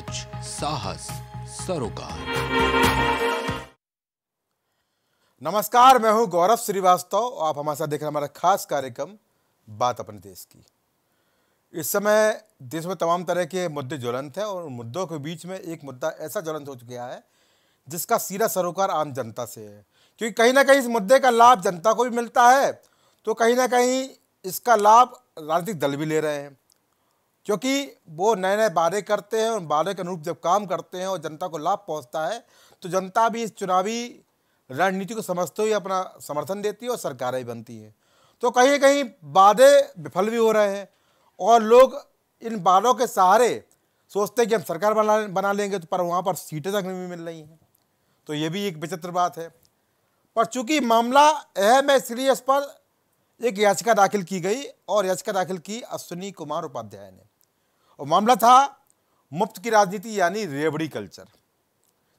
सच साहस सरोकार नमस्कार मैं हूं गौरव श्रीवास्तव आप हमारे साथ देख रहे हमारा खास कार्यक्रम बात अपने देश की इस समय देश में तमाम तरह के मुद्दे ज्वलंत हैं और उन मुद्दों के बीच में एक मुद्दा ऐसा ज्वलंत हो चुका है जिसका सीधा सरोकार आम जनता से है क्योंकि कहीं ना कहीं इस मुद्दे का लाभ जनता को भी मिलता है तो कहीं ना कहीं इसका लाभ राजनीतिक दल भी ले रहे हैं क्योंकि वो नए नए वादे करते हैं और वादे के अनुरूप जब काम करते हैं और जनता को लाभ पहुंचता है तो जनता भी इस चुनावी रणनीति को समझते हुए अपना समर्थन देती है और सरकारें बनती हैं तो कहीं कहीं वादे विफल भी हो रहे हैं और लोग इन वादों के सहारे सोचते हैं कि हम सरकार बना बना लेंगे तो पर वहाँ पर सीटें तक नहीं मिल रही हैं तो ये भी एक विचित्र बात है पर चूंकि मामला अहम है इसलिए इस पर एक याचिका दाखिल की गई और याचिका दाखिल की अश्विनी कुमार उपाध्याय ने और मामला था मुफ्त की राजनीति यानी रेवड़ी कल्चर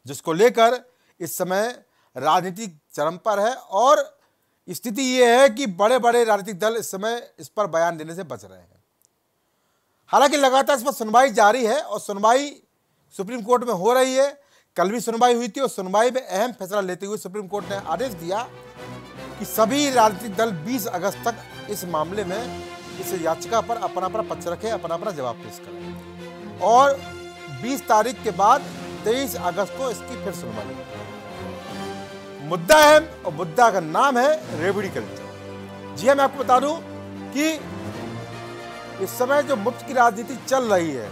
जिसको लेकर इस समय राजनीति चरम पर है और स्थिति ये है कि बड़े बड़े राजनीतिक दल इस समय इस पर बयान देने से बच रहे हैं हालांकि लगातार इस पर सुनवाई जारी है और सुनवाई सुप्रीम कोर्ट में हो रही है कल भी सुनवाई हुई थी और सुनवाई में अहम फैसला लेते हुए सुप्रीम कोर्ट ने आदेश दिया कि सभी राजनीतिक दल 20 अगस्त तक इस मामले में इस याचिका पर अपना अपना पक्ष रखे अपना अपना जवाब पेश करें और 20 तारीख के बाद 23 अगस्त को इसकी फिर सुनवाई मुद्दा है और मुद्दा का नाम है रेवड़ी कल्चर जी हाँ मैं आपको बता दूं कि इस समय जो मुफ्त की राजनीति चल रही है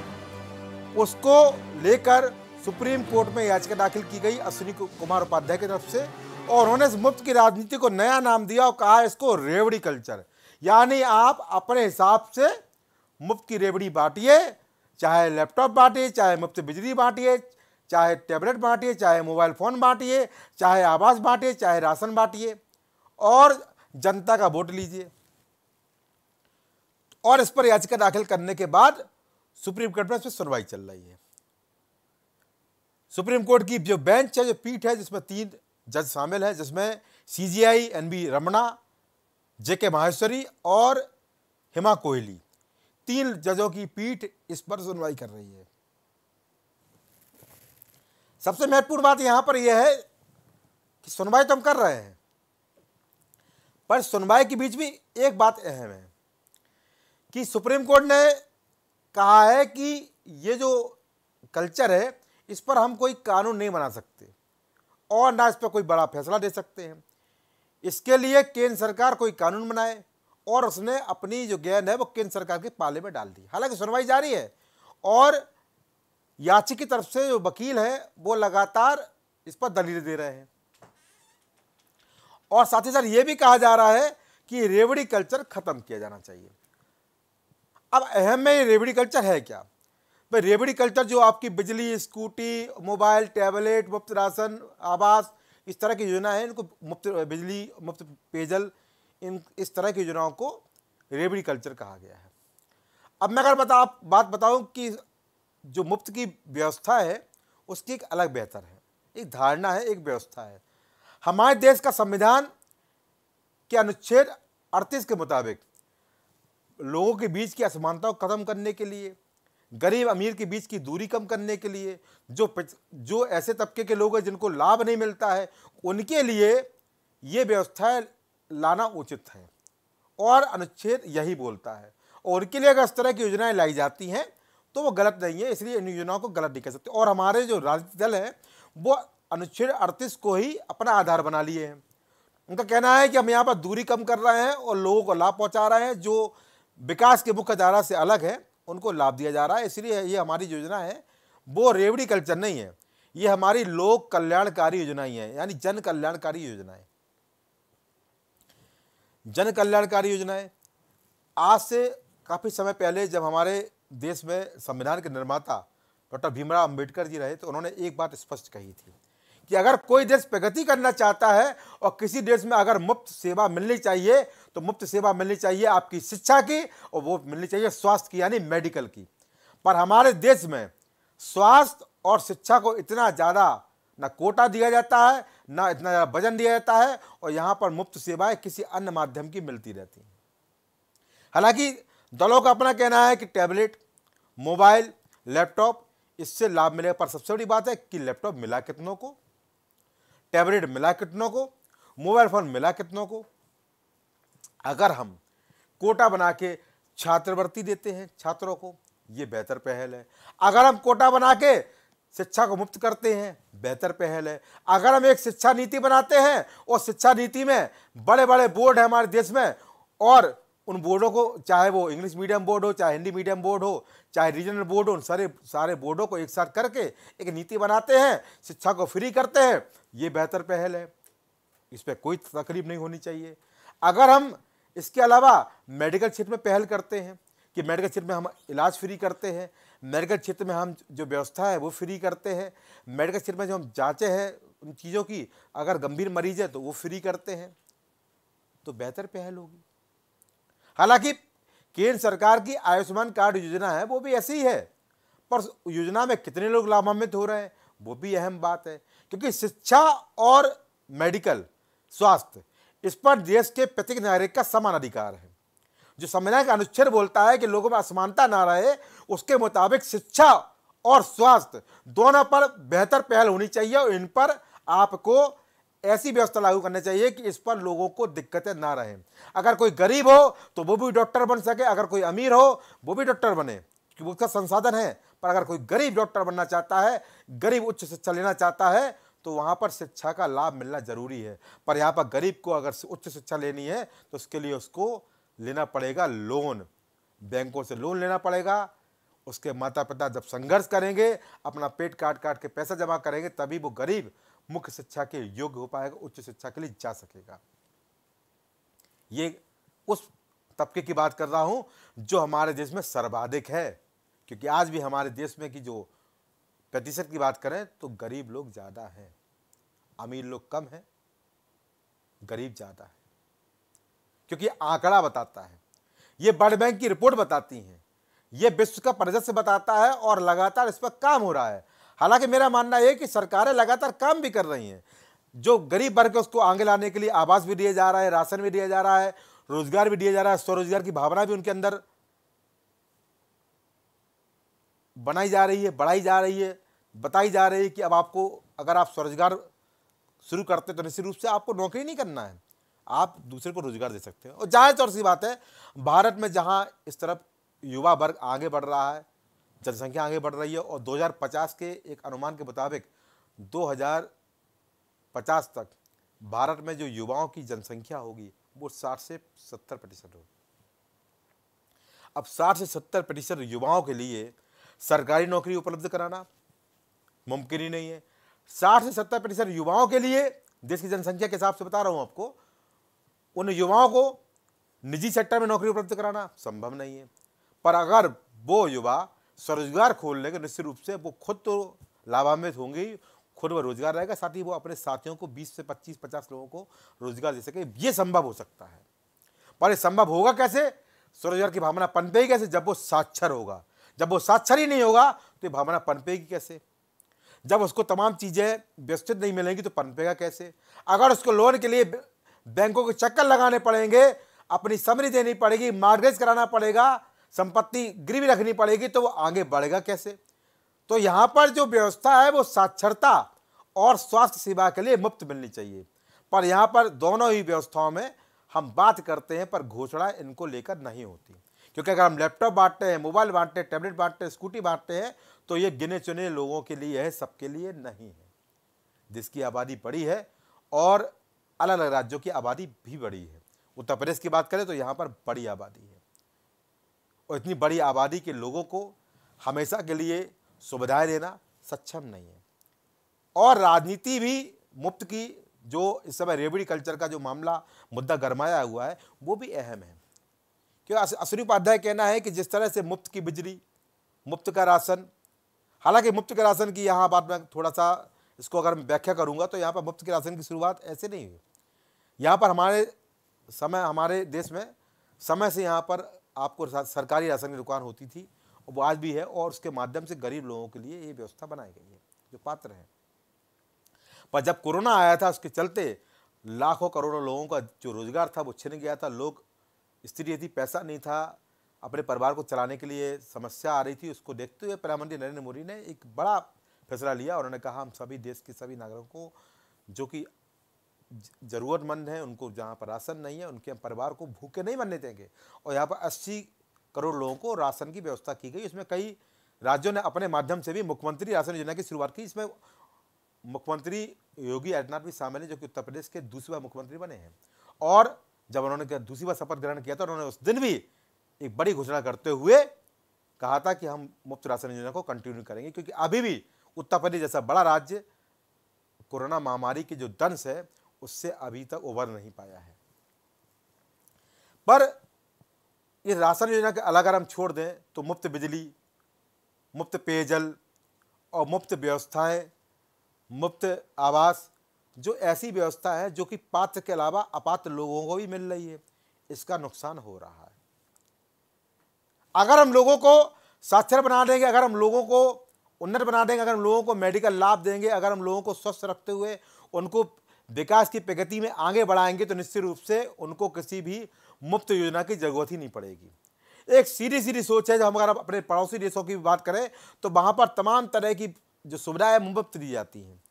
उसको लेकर सुप्रीम कोर्ट में याचिका दाखिल की गई अश्विनी कुमार उपाध्याय की तरफ से और उन्होंने इस मुफ्त की राजनीति को नया नाम दिया और कहा इसको रेवड़ी कल्चर यानी आप अपने हिसाब से मुफ्त की रेबड़ी बांटिए चाहे लैपटॉप बांटिए चाहे मुफ्त बिजली बांटिए चाहे टैबलेट बांटिए चाहे मोबाइल फ़ोन बांटिए चाहे आवास बांटिए चाहे राशन बांटिए और जनता का वोट लीजिए और इस पर याचिका दाखिल करने के बाद सुप्रीम कोर्ट में इस पर सुनवाई चल रही है सुप्रीम कोर्ट की जो बेंच है जो पीठ है जिसमें तीन जज शामिल है जिसमें C J I N V Ramana J K Maheshwari और हिमा कोहली तीन जजों की पीठ इस पर सुनवाई कर रही है सबसे महत्वपूर्ण बात यहां पर यह है कि सुनवाई तो हम कर रहे हैं पर सुनवाई के बीच भी एक बात अहम है कि सुप्रीम कोर्ट ने कहा है कि ये जो कल्चर है इस पर हम कोई कानून नहीं बना सकते और ना इस पर कोई बड़ा फैसला दे सकते हैं इसके लिए केंद्र सरकार कोई कानून बनाए और उसने अपनी जो गेंद है वो केंद्र सरकार के पाले में डाल दी हालांकि सुनवाई जारी है और याची की तरफ से जो वकील है वो लगातार इस पर दलील दे रहे हैं और साथ ही साथ ये भी कहा जा रहा है कि रेवड़ी कल्चर खत्म किया जाना चाहिए अब अहम में रेवड़ी कल्चर है क्या भाई रेवड़ी कल्चर जो आपकी बिजली स्कूटी मोबाइल टैबलेट मुफ्त राशन आवास इस तरह की योजना है इनको मुफ्त बिजली मुफ्त पेयजल इन इस तरह की योजनाओं को रेबड़ी कल्चर कहा गया है अब मैं अगर बता आप बात बताऊं कि जो मुफ्त की व्यवस्था है उसकी एक अलग बेहतर है एक धारणा है एक व्यवस्था है हमारे देश का संविधान के अनुच्छेद 38 के मुताबिक लोगों के बीच की असमानता को ख़त्म करने के लिए गरीब अमीर के बीच की दूरी कम करने के लिए जो जो ऐसे तबके के लोग हैं जिनको लाभ नहीं मिलता है उनके लिए ये व्यवस्था लाना उचित है और अनुच्छेद यही बोलता है और उनके लिए अगर इस तरह की योजनाएं लाई जाती हैं तो वो गलत नहीं है इसलिए इन योजनाओं को गलत नहीं कह सकते और हमारे जो राजनीतिक दल हैं वो अनुच्छेद अड़तीस को ही अपना आधार बना लिए हैं उनका कहना है कि हम यहाँ पर दूरी कम कर रहे हैं और लोगों को लाभ पहुँचा रहे हैं जो विकास के मुख्य धारा से अलग है उनको लाभ दिया जा रहा है इसलिए ये हमारी योजना है वो रेवड़ी कल्चर नहीं है ये हमारी लोक कल्याणकारी योजना ही है यानी जन कल्याणकारी योजना है जन कल्याणकारी योजनाएं आज से काफ़ी समय पहले जब हमारे देश में संविधान के निर्माता डॉक्टर भीमराव अंबेडकर जी रहे तो उन्होंने एक बात स्पष्ट कही थी कि अगर कोई देश प्रगति करना चाहता है और किसी देश में अगर मुफ्त सेवा मिलनी चाहिए तो मुफ्त सेवा मिलनी चाहिए आपकी शिक्षा की और वो मिलनी चाहिए स्वास्थ्य की यानी मेडिकल की पर हमारे देश में स्वास्थ्य और शिक्षा को इतना ज़्यादा ना कोटा दिया जाता है ना इतना ज़्यादा वजन दिया जाता है और यहाँ पर मुफ्त सेवाएं किसी अन्य माध्यम की मिलती रहती हैं हालांकि दलों का अपना कहना है कि टैबलेट मोबाइल लैपटॉप इससे लाभ मिलेगा पर सबसे बड़ी बात है कि लैपटॉप मिला कितनों को टैबलेट मिला कितनों को मोबाइल फ़ोन मिला कितनों को अगर हम कोटा बना के छात्रवृत्ति देते हैं छात्रों को ये बेहतर पहल है अगर हम कोटा बना के शिक्षा को मुक्त करते हैं बेहतर पहल है अगर हम एक शिक्षा नीति बनाते हैं और शिक्षा नीति में बड़े बड़े बोर्ड हैं हमारे देश में और उन बोर्डों को चाहे वो इंग्लिश मीडियम बोर्ड हो चाहे हिंदी मीडियम बोर्ड हो चाहे रीजनल बोर्ड हो उन सारे सारे बोर्डों को एक साथ करके एक नीति बनाते हैं शिक्षा को फ्री करते हैं ये बेहतर पहल है इस पर कोई तकलीफ नहीं होनी चाहिए अगर हम इसके अलावा मेडिकल क्षेत्र में पहल करते हैं कि मेडिकल क्षेत्र में हम इलाज फ्री करते हैं मेडिकल क्षेत्र में हम जो व्यवस्था है वो फ्री करते हैं मेडिकल क्षेत्र में जो हम जाँचे हैं उन चीज़ों की अगर गंभीर मरीज है तो वो फ्री करते हैं तो बेहतर पहल होगी हालांकि केंद्र सरकार की आयुष्मान कार्ड योजना है वो भी ऐसी ही है पर योजना में कितने लोग लाभान्वित हो रहे हैं वो भी अहम बात है क्योंकि शिक्षा और मेडिकल स्वास्थ्य इस पर देश के प्रत्येक नागरिक का समान अधिकार है जो संविधान का अनुच्छेद बोलता है कि लोगों में असमानता ना रहे उसके मुताबिक शिक्षा और स्वास्थ्य दोनों पर बेहतर पहल होनी चाहिए और इन पर आपको ऐसी व्यवस्था लागू करनी चाहिए कि इस पर लोगों को दिक्कतें ना रहें अगर कोई गरीब हो तो वो भी डॉक्टर बन सके अगर कोई अमीर हो वो भी डॉक्टर बने क्योंकि उसका संसाधन है पर अगर कोई गरीब डॉक्टर बनना चाहता है गरीब उच्च शिक्षा लेना चाहता है तो वहाँ पर शिक्षा का लाभ मिलना ज़रूरी है पर यहाँ पर गरीब को अगर उच्च शिक्षा लेनी है तो उसके लिए उसको लेना पड़ेगा लोन बैंकों से लोन लेना पड़ेगा उसके माता पिता जब संघर्ष करेंगे अपना पेट काट काट के पैसा जमा करेंगे तभी वो गरीब मुख्य शिक्षा के योग्य हो पाएगा उच्च शिक्षा के लिए जा सकेगा ये उस तबके की बात कर रहा हूं जो हमारे देश में सर्वाधिक है क्योंकि आज भी हमारे देश में की जो प्रतिशत की बात करें तो गरीब लोग ज़्यादा हैं अमीर लोग कम हैं गरीब ज़्यादा है क्योंकि आंकड़ा बताता है ये वर्ल्ड बैंक की रिपोर्ट बताती है ये विश्व का परिदृश्य बताता है और लगातार इस पर काम हो रहा है हालांकि मेरा मानना है कि सरकारें लगातार काम भी कर रही हैं जो गरीब वर्ग है उसको आगे लाने के लिए आवास भी दिया जा रहा है राशन भी दिया जा रहा है रोजगार भी दिया जा रहा है स्वरोजगार की भावना भी उनके अंदर बनाई जा रही है बढ़ाई जा रही है बताई जा रही है कि अब आपको अगर आप स्वरोजगार शुरू करते तो निश्चित रूप से आपको नौकरी नहीं करना है आप दूसरे को रोजगार दे सकते हैं और जाहिर तौर सी बात है भारत में जहाँ इस तरफ युवा वर्ग आगे बढ़ रहा है जनसंख्या आगे बढ़ रही है और 2050 के एक अनुमान के मुताबिक 2050 तक भारत में जो युवाओं की जनसंख्या होगी वो 60 से 70 प्रतिशत होगी अब 60 से 70 प्रतिशत युवाओं के लिए सरकारी नौकरी उपलब्ध कराना मुमकिन ही नहीं है 60 से 70 प्रतिशत युवाओं के लिए देश की जनसंख्या के हिसाब से बता रहा हूँ आपको उन युवाओं को निजी सेक्टर में नौकरी उपलब्ध कराना संभव नहीं है पर अगर वो युवा स्वरोजगार खोल लेंगे निश्चित रूप से वो खुद तो लाभान्वित होंगे खुद वो रोजगार रहेगा साथ ही वो अपने साथियों को 20 से 25 50 लोगों को रोजगार दे सके ये संभव हो सकता है पर संभव होगा कैसे स्वरोजगार की भावना पनपेगी कैसे जब वो साक्षर होगा जब वो साक्षर ही नहीं होगा तो ये भावना पनपेगी कैसे जब उसको तमाम चीज़ें व्यवस्थित नहीं मिलेंगी तो पनपेगा कैसे अगर उसको लोन के लिए बैंकों के चक्कर लगाने पड़ेंगे अपनी समरी देनी पड़ेगी मार्गेज कराना पड़ेगा संपत्ति गिरवी रखनी पड़ेगी तो वो आगे बढ़ेगा कैसे तो यहाँ पर जो व्यवस्था है वो साक्षरता और स्वास्थ्य सेवा के लिए मुफ्त मिलनी चाहिए पर यहाँ पर दोनों ही व्यवस्थाओं में हम बात करते हैं पर घोषणा इनको लेकर नहीं होती क्योंकि अगर हम लैपटॉप बांटते हैं मोबाइल बांटते हैं टैबलेट बांटते हैं स्कूटी बांटते हैं तो ये गिने चुने लोगों के लिए है सबके लिए नहीं है जिसकी आबादी बड़ी है और अलग अलग राज्यों की आबादी भी बड़ी है उत्तर प्रदेश की बात करें तो यहाँ पर बड़ी आबादी है और इतनी बड़ी आबादी के लोगों को हमेशा के लिए सुविधाएं देना सक्षम नहीं है और राजनीति भी मुफ्त की जो इस समय रेबड़ी कल्चर का जो मामला मुद्दा गरमाया हुआ है वो भी अहम है क्योंकि असुरी उपाध्याय कहना है कि जिस तरह से मुफ्त की बिजली मुफ्त का राशन हालांकि मुफ्त के राशन की यहाँ बात मैं थोड़ा सा इसको अगर मैं व्याख्या करूँगा तो यहाँ पर मुफ्त के राशन की शुरुआत ऐसे नहीं हुई यहाँ पर हमारे समय हमारे देश में समय से यहाँ पर आपको सरकारी राशन की दुकान होती थी और वो आज भी है और उसके माध्यम से गरीब लोगों के लिए ये व्यवस्था बनाई गई है जो पात्र हैं पर जब कोरोना आया था उसके चलते लाखों करोड़ों लोगों का जो रोज़गार था वो छिन गया था लोग स्त्री थी पैसा नहीं था अपने परिवार को चलाने के लिए समस्या आ रही थी उसको देखते हुए प्रधानमंत्री नरेंद्र मोदी ने एक बड़ा फैसला लिया उन्होंने कहा हम सभी देश के सभी नागरिकों को जो कि ज़रूरतमंद हैं उनको जहाँ पर राशन नहीं है उनके परिवार को भूखे नहीं मरने देंगे और यहाँ पर अस्सी करोड़ लोगों को राशन की व्यवस्था की गई इसमें कई राज्यों ने अपने माध्यम से भी मुख्यमंत्री राशन योजना की शुरुआत की इसमें मुख्यमंत्री योगी आदित्यनाथ भी शामिल हैं जो कि उत्तर प्रदेश के दूसरी बार मुख्यमंत्री बने हैं और जब उन्होंने दूसरी बार शपथ ग्रहण किया था उन्होंने उस दिन भी एक बड़ी घोषणा करते हुए कहा था कि हम मुफ्त राशन योजना को कंटिन्यू करेंगे क्योंकि अभी भी उत्तर प्रदेश जैसा बड़ा राज्य कोरोना महामारी की जो दंश है उससे अभी तक उभर नहीं पाया है पर ये राशन योजना के अलग अगर हम छोड़ दें तो मुफ्त बिजली मुफ्त पेयजल और मुफ्त व्यवस्थाएं मुफ्त आवास जो ऐसी व्यवस्था है जो कि पात्र के अलावा अपात्र लोगों को भी मिल रही है इसका नुकसान हो रहा है अगर हम लोगों को साक्षर बना देंगे अगर हम लोगों को उन्नत बना देंगे अगर हम लोगों को मेडिकल लाभ देंगे अगर हम लोगों को स्वस्थ रखते हुए उनको विकास की प्रगति में आगे बढ़ाएंगे तो निश्चित रूप से उनको किसी भी मुफ्त योजना की जरूरत ही नहीं पड़ेगी एक सीधी सीधी सोच है जब हम अगर अपने पड़ोसी देशों की बात करें तो वहाँ पर तमाम तरह की जो सुविधाएं मुफ्त दी जाती हैं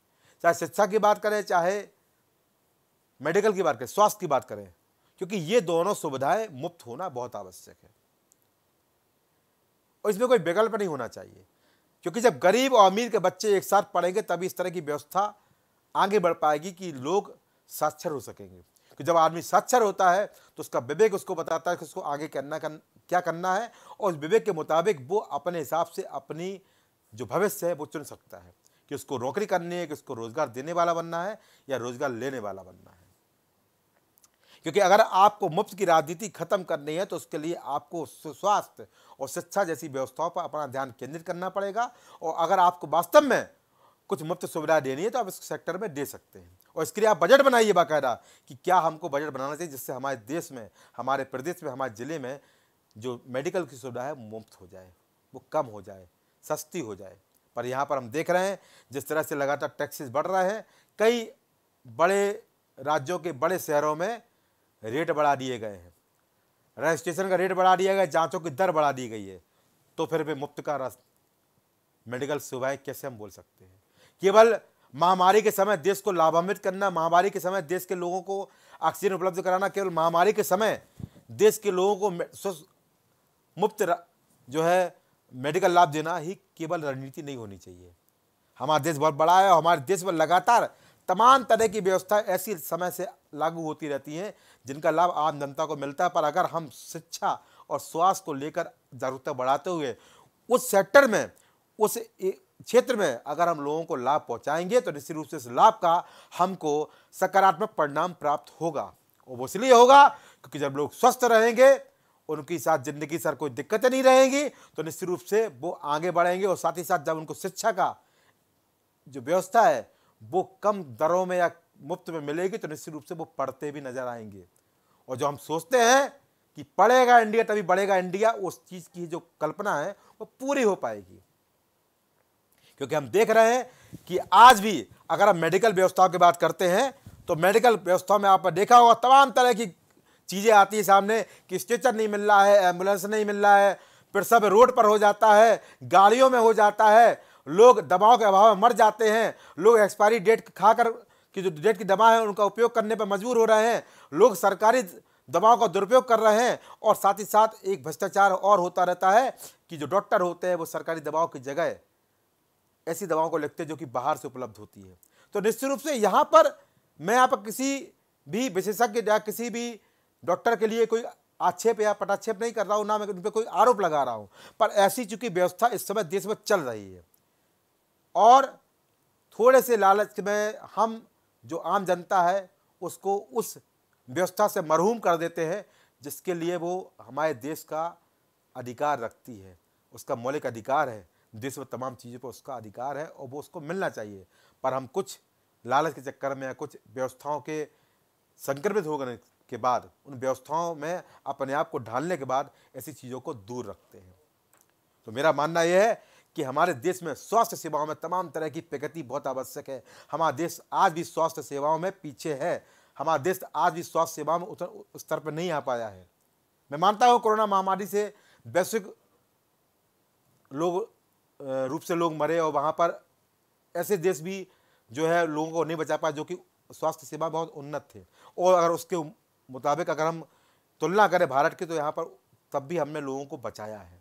चाहे शिक्षा की बात करें चाहे मेडिकल की बात करें स्वास्थ्य की बात करें क्योंकि ये दोनों सुविधाएं मुफ्त होना बहुत आवश्यक है और इसमें कोई विकल्प नहीं होना चाहिए क्योंकि जब गरीब और अमीर के बच्चे एक साथ पढ़ेंगे तभी इस तरह की व्यवस्था आगे बढ़ पाएगी कि लोग साक्षर हो सकेंगे कि जब आदमी साक्षर होता है तो उसका विवेक उसको बताता है कि उसको आगे करना कर, क्या करना है और विवेक के मुताबिक वो अपने हिसाब से अपनी जो भविष्य है वो चुन सकता है कि उसको नौकरी करनी है कि उसको रोज़गार देने वाला बनना है या रोज़गार लेने वाला बनना है क्योंकि अगर आपको मुफ्त की राजनीति खत्म करनी है तो उसके लिए आपको स्वास्थ्य और शिक्षा जैसी व्यवस्थाओं पर अपना ध्यान केंद्रित करना पड़ेगा और अगर आपको वास्तव में कुछ मुफ्त सुविधा देनी है तो आप इस सेक्टर में दे सकते हैं और इसके लिए आप बजट बनाइए बाकायदा कि क्या हमको बजट बनाना चाहिए जिससे हमारे देश में हमारे प्रदेश में हमारे ज़िले में जो मेडिकल की सुविधा है मुफ्त हो जाए वो कम हो जाए सस्ती हो जाए पर यहाँ पर हम देख रहे हैं जिस तरह से लगातार टैक्सेस बढ़ रहे हैं कई बड़े राज्यों के बड़े शहरों में रेट बढ़ा दिए गए हैं रजिस्ट्रेशन का रेट बढ़ा दिया गया जाँचों की दर बढ़ा दी गई है तो फिर भी मुफ्त का मेडिकल सुविधाएं कैसे हम बोल सकते हैं केवल महामारी के समय देश को लाभान्वित करना महामारी के समय देश के लोगों को ऑक्सीजन उपलब्ध कराना केवल महामारी के समय देश के लोगों को मुफ्त जो है मेडिकल लाभ देना ही केवल रणनीति नहीं होनी चाहिए हमारा देश बहुत बड़ा है और हमारे देश में लगातार तमाम तरह की व्यवस्था ऐसी समय से लागू होती रहती हैं जिनका लाभ आम जनता को मिलता है पर अगर हम शिक्षा और स्वास्थ्य को लेकर जागरूकता बढ़ाते हुए उस सेक्टर में उस क्षेत्र में अगर हम लोगों को लाभ पहुंचाएंगे तो निश्चित रूप से इस लाभ का हमको सकारात्मक परिणाम प्राप्त होगा और वो इसलिए होगा क्योंकि जब लोग स्वस्थ रहेंगे उनके साथ ज़िंदगी सर कोई दिक्कतें नहीं रहेंगी तो निश्चित रूप से वो आगे बढ़ेंगे और साथ ही साथ जब उनको शिक्षा का जो व्यवस्था है वो कम दरों में या मुफ्त में मिलेगी तो निश्चित रूप से वो पढ़ते भी नजर आएंगे और जो हम सोचते हैं कि पढ़ेगा इंडिया तभी बढ़ेगा इंडिया उस चीज़ की जो कल्पना है वो पूरी हो पाएगी क्योंकि हम देख रहे हैं कि आज भी अगर हम मेडिकल व्यवस्थाओं की बात करते हैं तो मेडिकल व्यवस्थाओं में आपने देखा होगा तमाम तरह की चीज़ें आती है सामने कि स्ट्रेचर नहीं मिल रहा है एम्बुलेंस नहीं मिल रहा है फिर सब रोड पर हो जाता है गाड़ियों में हो जाता है लोग दवाओं के अभाव में मर जाते हैं लोग एक्सपायरी डेट खा कर की जो डेट की दवा है उनका उपयोग करने पर मजबूर हो रहे हैं लोग सरकारी दवाओं का दुरुपयोग कर रहे हैं और साथ ही साथ एक भ्रष्टाचार और होता रहता है कि जो डॉक्टर होते हैं वो सरकारी दवाओं की जगह ऐसी दवाओं को लिखते हैं जो कि बाहर से उपलब्ध होती है तो निश्चित रूप से यहाँ पर मैं आप किसी भी विशेषज्ञ या किसी भी डॉक्टर के लिए कोई आक्षेप या पटाक्षेप नहीं कर रहा हूँ ना मैं उन पर कोई आरोप लगा रहा हूँ पर ऐसी चूंकि व्यवस्था इस समय देश में चल रही है और थोड़े से लालच में हम जो आम जनता है उसको उस व्यवस्था से मरहूम कर देते हैं जिसके लिए वो हमारे देश का अधिकार रखती है उसका मौलिक अधिकार है देश में तमाम चीज़ों पर उसका अधिकार है और वो उसको मिलना चाहिए पर हम कुछ लालच के चक्कर में या कुछ व्यवस्थाओं के संक्रमित हो गए के बाद उन व्यवस्थाओं में अपने आप को ढालने के बाद ऐसी चीज़ों को दूर रखते हैं तो मेरा मानना यह है कि हमारे देश में स्वास्थ्य सेवाओं में तमाम तरह की प्रगति बहुत आवश्यक है हमारा देश आज भी स्वास्थ्य सेवाओं में पीछे है हमारा देश आज भी स्वास्थ्य सेवाओं में उतर स्तर पर नहीं आ पाया है मैं मानता हूँ कोरोना महामारी से वैश्विक लोग रूप से लोग मरे और वहाँ पर ऐसे देश भी जो है लोगों को नहीं बचा पाए जो कि स्वास्थ्य सेवा बहुत उन्नत थे और अगर उसके मुताबिक अगर हम तुलना करें भारत की तो यहाँ पर तब भी हमने लोगों को बचाया है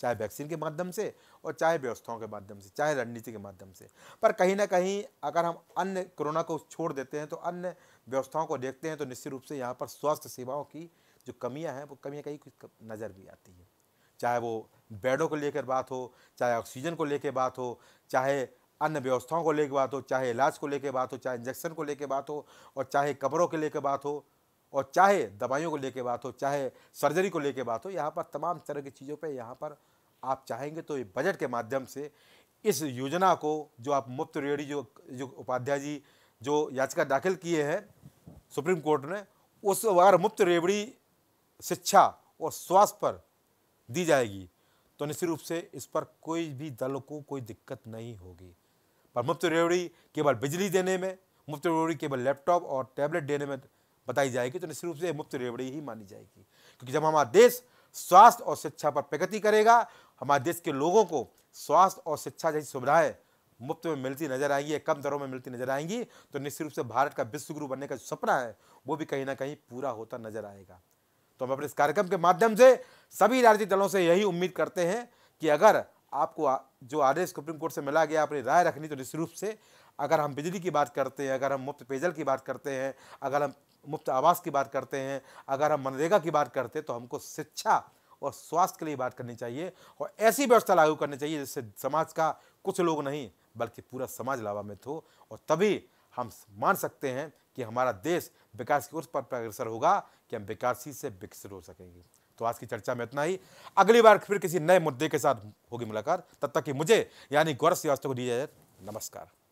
चाहे वैक्सीन के माध्यम से और चाहे व्यवस्थाओं के माध्यम से चाहे रणनीति के माध्यम से पर कहीं ना कहीं अगर हम अन्य कोरोना को छोड़ देते हैं तो अन्य व्यवस्थाओं को देखते हैं तो निश्चित रूप से यहाँ पर स्वास्थ्य सेवाओं की जो कमियाँ हैं वो कमियाँ कहीं कुछ नज़र भी आती है चाहे वो बेडों को लेकर बात हो चाहे ऑक्सीजन को लेकर बात हो चाहे अन्य व्यवस्थाओं को लेकर बात हो चाहे इलाज को लेकर बात हो चाहे इंजेक्शन को लेकर बात हो और चाहे कपड़ों के लेकर बात हो और चाहे दवाइयों को लेकर बात हो चाहे सर्जरी को लेकर बात हो यहाँ पर तमाम तरह की चीज़ों पर यहाँ पर आप चाहेंगे तो ये बजट के माध्यम से इस योजना को जो आप मुफ्त रेडी जो जो उपाध्याय जी जो याचिका दाखिल किए हैं सुप्रीम कोर्ट ने उस बार मुफ्त रेवड़ी शिक्षा और स्वास्थ्य पर दी जाएगी तो निश्चित रूप से इस पर कोई भी दल को कोई दिक्कत नहीं होगी पर मुफ्त रेवड़ी केवल बिजली देने में मुफ्त रेवड़ी केवल लैपटॉप और टैबलेट देने में बताई जाएगी तो निश्चित रूप से मुफ्त रेवड़ी ही मानी जाएगी क्योंकि जब हमारा देश स्वास्थ्य और शिक्षा पर प्रगति करेगा हमारे देश के लोगों को स्वास्थ्य और शिक्षा जैसी सुविधाएं मुफ्त में मिलती नजर आएंगी या कम दरों में मिलती नजर आएंगी तो निश्चित रूप से भारत का विश्वगुरु बनने का जो सपना है वो भी कहीं ना कहीं पूरा होता नजर आएगा तो हम अपने इस कार्यक्रम के माध्यम से सभी राजनीतिक दलों से यही उम्मीद करते हैं कि अगर आपको जो आदेश सुप्रीम कोर्ट से मिला गया अपनी राय रखनी तो निश्चित रूप से अगर हम बिजली की बात करते हैं अगर हम मुफ्त पेयजल की बात करते हैं अगर हम मुफ्त आवास की बात करते हैं अगर हम मनरेगा की बात करते हैं तो हमको शिक्षा और स्वास्थ्य के लिए बात करनी चाहिए और ऐसी व्यवस्था लागू करनी चाहिए जिससे समाज का कुछ लोग नहीं बल्कि पूरा समाज लाभान्वित हो और तभी हम मान सकते हैं कि हमारा देश विकास की उस पर अग्रसर होगा कि हम विकास से विकसित हो सकेंगे तो आज की चर्चा में इतना ही अगली बार फिर किसी नए मुद्दे के साथ होगी मुलाकात तब तक कि मुझे यानी गौरव श्रीवास्तव को दी जाए नमस्कार